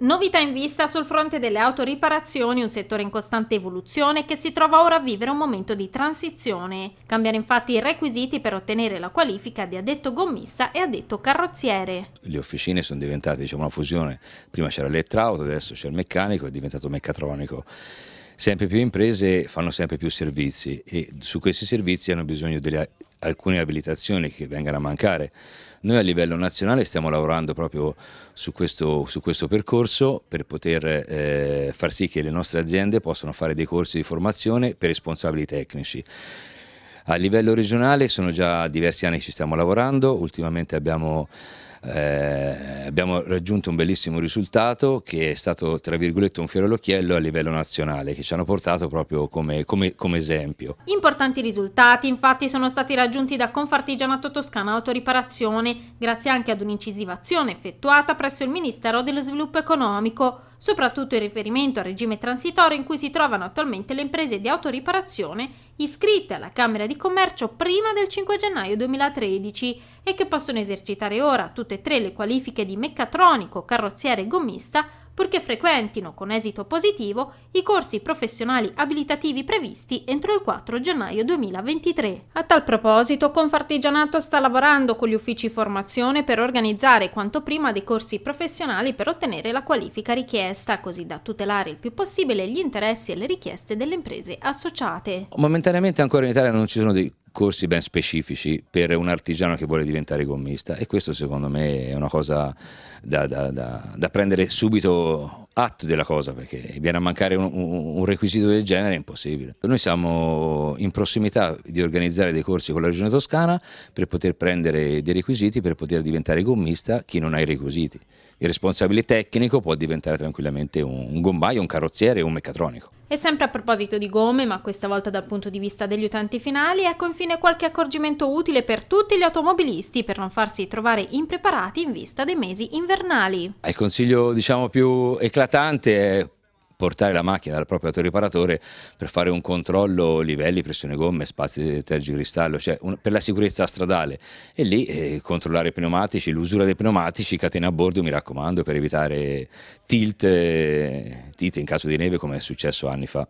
Novità in vista sul fronte delle autoriparazioni, un settore in costante evoluzione che si trova ora a vivere un momento di transizione. Cambiano infatti i requisiti per ottenere la qualifica di addetto gommista e addetto carrozziere. Le officine sono diventate diciamo, una fusione, prima c'era l'elettrauto, adesso c'è il meccanico, è diventato meccatronico sempre più imprese fanno sempre più servizi e su questi servizi hanno bisogno di alcune abilitazioni che vengano a mancare. Noi a livello nazionale stiamo lavorando proprio su questo, su questo percorso per poter eh, far sì che le nostre aziende possano fare dei corsi di formazione per responsabili tecnici. A livello regionale sono già diversi anni che ci stiamo lavorando, ultimamente abbiamo eh, abbiamo raggiunto un bellissimo risultato che è stato tra virgolette un fiore all'occhiello a livello nazionale che ci hanno portato proprio come, come, come esempio. Importanti risultati infatti sono stati raggiunti da Confartigianato Toscana Autoriparazione grazie anche ad un'incisiva azione effettuata presso il Ministero dello Sviluppo Economico soprattutto in riferimento al regime transitorio in cui si trovano attualmente le imprese di autoriparazione iscritte alla Camera di Commercio prima del 5 gennaio 2013 e che possono esercitare ora tutte tutte e tre le qualifiche di meccatronico, carrozziere e gommista, purché frequentino con esito positivo i corsi professionali abilitativi previsti entro il 4 gennaio 2023. A tal proposito, Confartigianato sta lavorando con gli uffici formazione per organizzare quanto prima dei corsi professionali per ottenere la qualifica richiesta, così da tutelare il più possibile gli interessi e le richieste delle imprese associate. Momentaneamente ancora in Italia non ci sono dei corsi ben specifici per un artigiano che vuole diventare gommista e questo secondo me è una cosa da, da, da, da prendere subito atto della cosa perché viene a mancare un, un, requisito del genere è impossibile. Noi siamo in prossimità di organizzare dei corsi con la Regione Toscana per poter prendere dei requisiti per poter diventare gommista chi non ha i requisiti. Il responsabile tecnico può diventare tranquillamente un, un gombaio, un carrozziere o un meccatronico. E sempre a proposito di gomme, ma questa volta dal punto di vista degli utenti finali, ecco infine qualche accorgimento utile per tutti gli automobilisti per non farsi trovare impreparati in vista dei mesi invernali. Il consiglio diciamo più eclatante è portare la macchina dal proprio autoriparatore per fare un controllo livelli, pressione gomme, spazi tergicristallo, cioè un, per la sicurezza stradale e lì eh, controllare i pneumatici, l'usura dei pneumatici, catena a bordo mi raccomando per evitare tilt, eh, tilt in caso di neve come è successo anni fa.